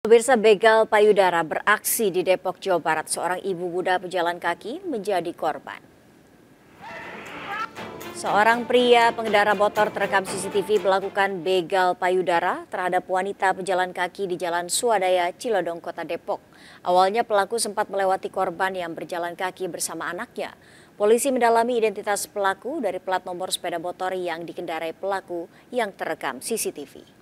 Pemirsa begal payudara beraksi di Depok, Jawa Barat. Seorang ibu muda pejalan kaki menjadi korban. Seorang pria pengendara motor terekam CCTV melakukan begal payudara terhadap wanita pejalan kaki di Jalan Swadaya, Cilodong, Kota Depok. Awalnya pelaku sempat melewati korban yang berjalan kaki bersama anaknya. Polisi mendalami identitas pelaku dari plat nomor sepeda motor yang dikendarai pelaku yang terekam CCTV.